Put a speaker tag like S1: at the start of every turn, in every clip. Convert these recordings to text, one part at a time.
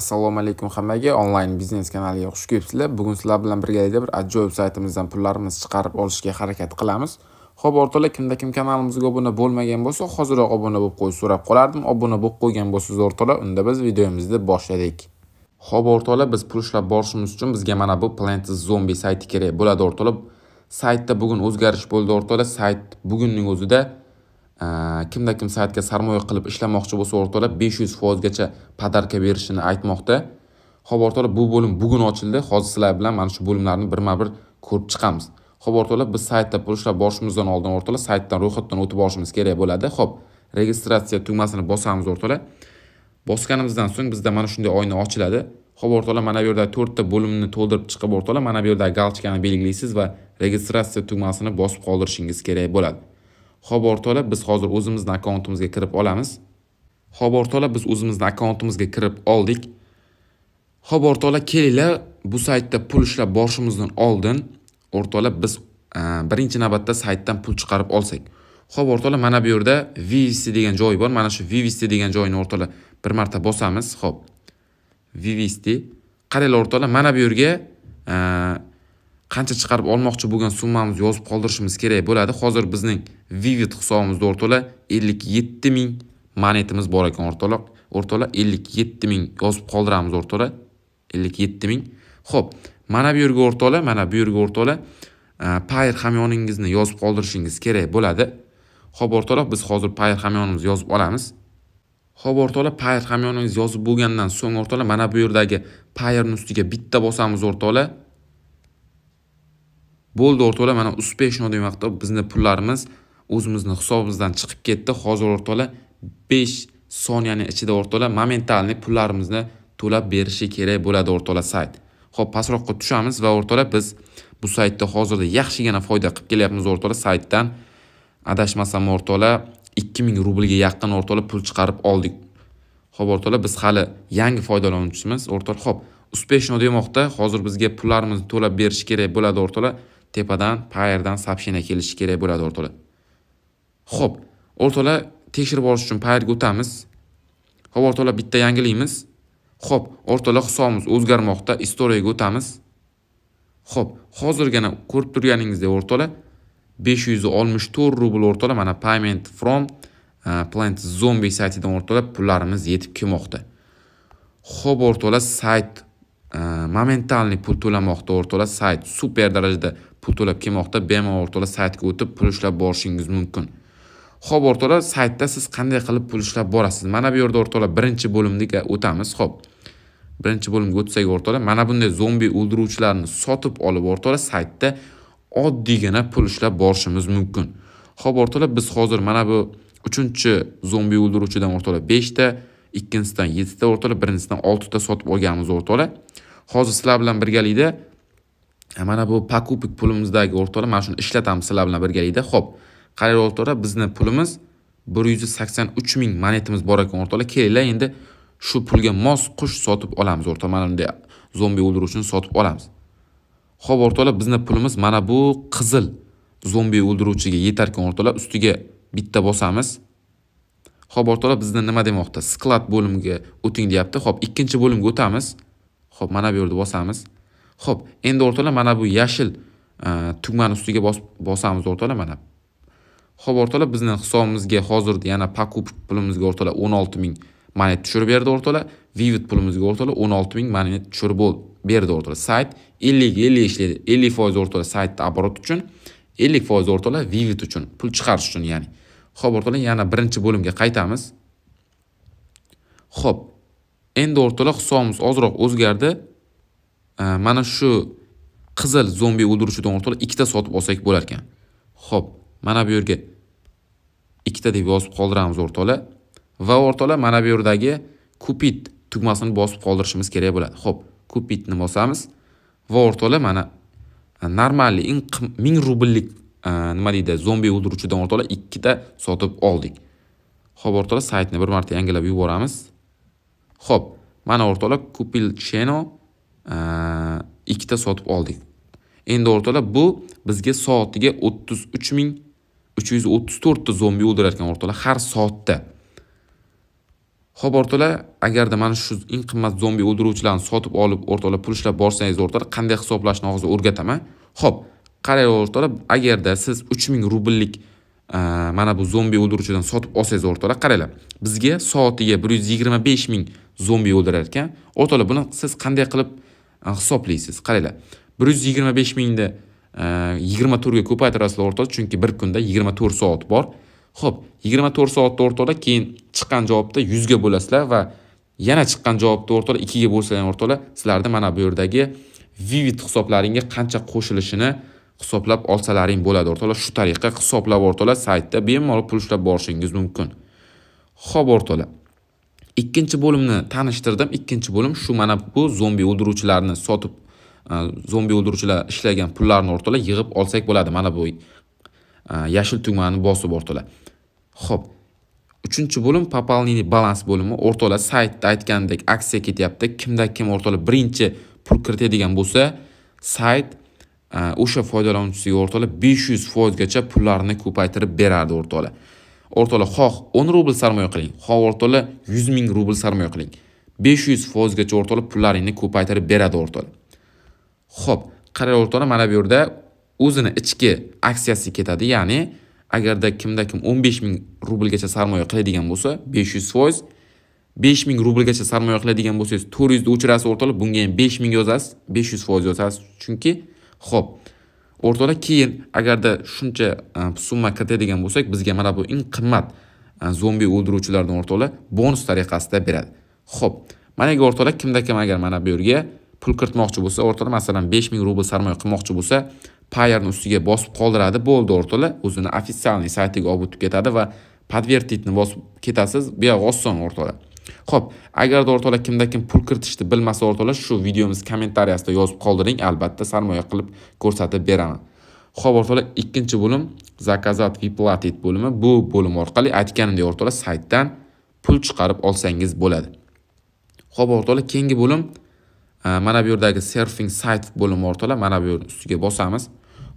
S1: assalomu alaykum hammaga onlayn biznes kanaliga xush kelibsizlar bugun sizlar bilan birgalikda bir ajoyib saytimizdan pullarimizni chiqarib olishga harakat qilamiz ho'p o'rtoqlar kimda kim kanalimizga obuna bo'lmagan bo'lsa hoziroq obuna bo'lib qo'yish so'rab qolardim obuna bo'lib qo'ygan bo'lsangiz o'rtoqlar unda biz videomizni boshladik ho'p o'rtoqlar biz pul ishlab borishimiz uchun bizga mana bu plant zombi sayti kerak bo'ladi o'rtoqlar saytda bugun o'zgarish bo'ldi o'rtoqlar sayt bugunning o'zida kimda kim saytga sarmoya qilib ishlamoqchi bo'lsa o'rtalar besh yuz foizgacha podarka berishini aytmoqda ho'p o'rtalar bu bo'lim bugun ochildi hozir sizlar bilan mana shu bo'limlarni birma bir ko'rib chiqamiz ho'p o'rtalar biz saytda pul ishlab borishimizdan oldin o'rtalar saytdan ro'yxatdan o'tib borishimiz kerak bo'ladi ho'p registratsiya tugmasini bosamiz o'rtalar bosganimizdan so'ng bizda mana shunday oyna ochiladi ho'p o'rtalar mana bu yerda to'rtta bo'limni to'ldirib chiqib o'rtalar mana bu yerda galochkani belgilaysiz va registratsiya tugmasini bosib qoldirishingiz kerak bo'ladi xob tola biz hozir o'zimizni akkauntimizga kirib olamiz xob tola biz o'zimizni akkauntimizga kirib oldik xob tola kelinglar bu saytda pul ishlab borishimizdan oldin o'rtoqlar biz e, birinchi navbatda saytdan pul chiqarib olsak ho'p o'rtoqlar mana bu yerda vvc degan joy bor mana shu vvc degan joyni o'rtoqlar bir marta bosamiz ho'p vvc qaranglar o'rtoqlar mana bu yerga e, qancha chiqarib olmoqchi bo'lgan summamizni yozib qoldirishimiz kerak bo'ladi hozir bizning vivid hisobimizda o'rtola ellik yetti ming monetimiz bor ekan o'rtoqlar o'rtoqlar ellik yetti ming yozib qoldiramiz o'rtoqlar ellik yetti ming ho'p mana bu yerga o'rtoqlar mana bu yerga o'rtoqlar e, payr hamyoningizni yozib qoldirishingiz kerak bo'ladi ho'p o'rtoqlar biz hozir payr hamyonimizni yozib olamiz ho'p o'rtoqlar payr hamyoningizni yozib bo'lgandan so'ng o'rtoqlar mana bu yerdagi payrni ustiga bitta bosamiz o'rtoqlar bo'ldi o'rtoqlar mana успешно degan vaqtda bizni pullarimiz o'zimizni hisobimizdan chiqib ketdi hozir o'rtoqlar besh soniyani ichida o'rtoqlar momentalniy pullarimizni to'lab berishi kerak bo'ladi o'rtoqlar sayt ho'p pastroqqa tushamiz va o'rtoqlar biz bu saytda hozirda yaxshigina foyda qilib kelyapmiz o'rtoqlar saytdan adashmasam o'rtoqlar ikki ming rublga yaqin o'rtoqlar pul chiqarib oldik ho'p o'rtoqlar biz hali yangi foydalanuvchimiz o'rtoqlar ho'p uspeshno demoqda hozir bizga pullarimizni to'lab berishi kerak bo'ladi o'rtoqlar tepadan payerdan сообщение kelishi kerak bo'ladi o'rtoqlar ho'p o'rtoqlar tekshirib olish uchun payerga o'tamiz ho'p o'rtoqlar bitta yangilaymiz ho'p o'rtoqlar hisobimiz o'zgarmoqda istoriyaga o'tamiz ho'p hozirgina ko'rib turganingizdek o'rtoqlar besh yuz oltmish to'rt rubl o'rtoqlar mana payment from e, plant zombie saytidan o'rtoqlar pullarimiz yetib kelmoqda ho'p o'rtoqlar sayt e, momentalniy pul to'lamoqda o'rtoqlar sayt super darajada pul to'lab kelmoqda bemalol o'rtoqlar saytga o'tib pul ishlab borishingiz mumkin ho'p o'rtoqlar saytda siz qanday qilib pul ishlab borasiz mana bu yerda o'rtoqlar birinchi bo'limga o'tamiz ho'p birinchi bo'limga o'tsak o'rtoqlar mana bunday zombi o'ldiruvchilarni sotib olib o'rtoqlar saytda oddiygina pul ishlab borishimiz mumkin ho'p o'rtoqlar biz hozir mana bu uchinchi zombi o'ldiruvchidan o'rtoqlar beshta ikkinchisidan yettita o'rtoqlar birinchisidan oltita sotib olganmiz o'rtoqlar hozir sizlar bilan birgalikda E, mana bu покупок pulimizdagi o'rtoqlar mana shuni ishlatamiz sizlar bilan birgalikda ho'p qaranglar o'rtoqlar bizni pulimiz bir yuz sakson uch ming monetimiz bor ekan o'rtoqlar kelinglar endi shu pulga mos qush sotib olamiz o'rtoq mana bunday zombi o'ldiruvchini sotib olamiz ho'p o'rtoqlar bizni pulimiz mana bu qizil zombi o'ldiruvchiga yetarkan o'rtoqlar ustiga bitta bosamiz ho'p o'rtoqlar bizni nima demoqda sklad bo'limiga o'ting deyapti ho'p ikkinchi bo'limga o'tamiz ho'p mana bu yerda bosamiz ho'p endi o'rtalar mana bu yashil e, tugmani ustiga bosamiz o'rtalar mana ho'p o'rtalar bizni hisobimizga hozirda yana pakup pulimizga o'rtalar o'n olti ming monet tushirib berdi o'rtalar vivid pulimizga o'rtalar o'n olti ming monet tushirib berdi o'rtalar sayt ellikga ellik ishlaydi ellik foiz o'rtalab saytni оборот uchun ellik foiz vivid uchun pul chiqarish uchun ya'ni ho'p o'rtalar yana birinchi bo'limga qaytamiz ho'p endi o'rtalar hisobimiz ozroq o'zgardi mana shu qizil zombi o'ldiruvchi to'g'ri ikkita sotib olsak bo'lar ekan ho'p mana bu yerga ikkita deb yozib qoldiramiz o'rtoqlar va o'rtoqlar mana bu yerdagi kupit tugmasini bosib qoldirishimiz kerak bo'ladi ho'p kupitni bosamiz va o'rtoqlar mana normalniy eng ming rubllik e, nima deydi zombi o'ldiruvchidan o'rtoqlar ikkita sotib oldik ho'p o'rtoqlar saytni bir marta yangilab yuboramiz ho'p mana o'rtoqlar kupil cheno ikkita sotib oldik endi o'rtoqlar bu bizga soatiga o'ttiz uch ming uch yuz o'ttiz to'rtta zombi o'ldirar ekan o'rtoqlar har soatda ho'p o'rtoqlar agarda mana shu eng qimmat zombi o'ldiruvchilarni sotib olib o'rtoqlar pul ishlab borsangiz o'rtoqlar qanday hisoblashni hozir o'rgataman ho'p qarang o'rtoqlar agarda siz uch ming rubllik e, mana bu zombi o'ldiruvchidan sotib olsangiz o'rtoqlar qaranglar bizga soatiga bir yuz yigirma besh ming zombi o'ldirar ekan o'rtoqlar buni siz qanday qilib hisoblaysiz qaranglar bir yuz yigirma besh mingni e, yigirma to'rtga ko'paytirasizlar o'rtada chunki bir kunda yigirma to'rt soat bor ho'p yigirma to'rt soatni o'rtada keyin chiqqan javobda yuzga bo'lasizlar va yana chiqqan javobni o'rtada ikkiga bo'lsa ham o'rtada sizlarni mana bu yerdagi vivid hisoblaringga qancha qo'shilishini hisoblab olsalaring bo'ladi o'rtoqlar shu tariqa hisoblab o'rtoqlar saytda bemalol pul ishlab borishingiz mumkin ho'p o'rtoqlar ikkinchi bo'limni tanishtirdim ikkinchi bo'lim shu mana bu zombi o'ldiruvchilarni sotib e, zombi o'ldiruvchilar ishlagan pullarni ortila yig'ib olsak bo'ladi mana bu e, yashil tugmani bosib ortila ho'p uchinchi bo'lim пополнение balans bo'limi o'rtalar saytda aytgandek aksiya ketyapti kimda kim o'rtola birinchi pul kiritadigan bo'lsa sayt e, o'sha foydalanuvchisiga o'rtola besh yuz foizgacha pullarni ko'paytirib beradi o'rtola o'rtoqlar xoh o'n rubl sarmoya qiling xoh o'rtoqlar yuz ming rubl sarmoya qiling besh yuz foizgacha o'rtoqlar pullaringni ko'paytirib beradi o'rtoqlar ho'p qara o'rtoqlar mana bu yerda o'zini ichki aksiyasi ketadi ya'ni agarda kimda kim o'n besh ming rublgacha sarmoya qiladigan bo'lsa besh yuz foiz besh ming rublgacha sarmoya qiladigan bo'lsangiz to'rt yuzni o'chirasiz o'rtoqlar bunga ham besh ming yozasiz besh yuz foiz yozasiz chunki ho'p o'rtada keyin agarda shuncha e, summa kiritadigan bo'lsak bizga mana bu eng qimmat e, zombi o'ldiruvchilardan o'rtoqlar bonus tariqasida beradi ho'p mana bu o'rtoqlar kimda kim agar mana bu yerga pul kiritmoqchi bo'lsa o'rtoqlar masalan besh ming rubl sarmoya qilmoqchi bo'lsa payerni ustiga bosib qoldiradi bo'ldi o'rtoqlar o'zini официальный saytiga olib o'tib ketadi va подтвердитni bosib ketasiz bu buyog'i oson o'rtoqlar ho'p agar o'rtoqlar kimda kim pul kiritishni bilmasa o'rtoqlar shu videomiz kommentariyasida yozib qoldiring albatta sarmoya qilib ko'rsatib beraman ho'p o'rtoqlar ikkinchi bo'lim заказать и platit bo'limi bu bo'lim orqali aytganimdek o'rtoqlar saytdan pul chiqarib olsangiz bo'ladi ho'p o'rtoqlar keyingi bo'lim e, mana bu yerdagi surfing sayt bo'limi o'rtoqlar mana bu yerni ustiga bosamiz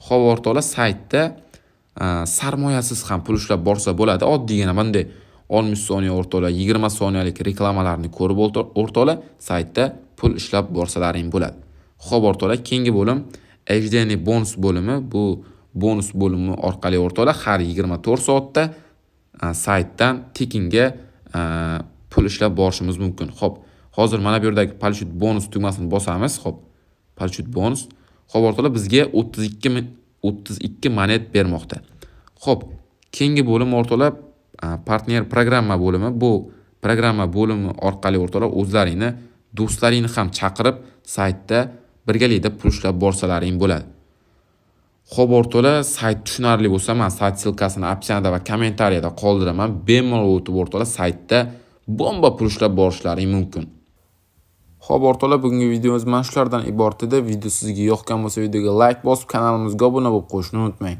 S1: ho'p o'rtoqlar saytda e, sarmoyasiz ham pul ishlab borsa bo'ladi oddiygina bunday oltmish soniya o'rtoqlar 20 soniyalik reklamalarni ko'rib o'rtoqlar saytda pul ishlab borsalaring bo'ladi ho'p o'rtoqlar keyingi bo'lim hdni bonus bo'limi bu bonus bo'limi orqali o'rtoqlar har 24 soatda saytdan tekinga pul ishlab borishimiz mumkin ho'p hozir mana bu yerdagi palyut bonus tugmasini bosamiz ho'p palyut bonus ho'p o'rtoqlar bizga 32 32 monet bermoqda ho'p keyingi bo'lim o'rtoqlar partner programma bo'limi bu programma bo'limi orqali o'rtoqlar o'zlaringni do'stlaringni ham chaqirib saytda birgalikda pul ishlab borsalaring bo'ladi ho'p o'rtoqlar sayt tushunarli bo'lsa man sayt ssilkasini opsiyada va kommentariyada qoldiraman bemalol o'tib o'rtoqlar saytda bomba pul ishlab borishlaring mumkin ho'p o'rtoqlar, bugungi videomiz mana shulardan iborat edi. Video sizga yoqqan bo'lsa, videoga like bosib, kanalimizga obuna bo'lib qo'yishni unutmang.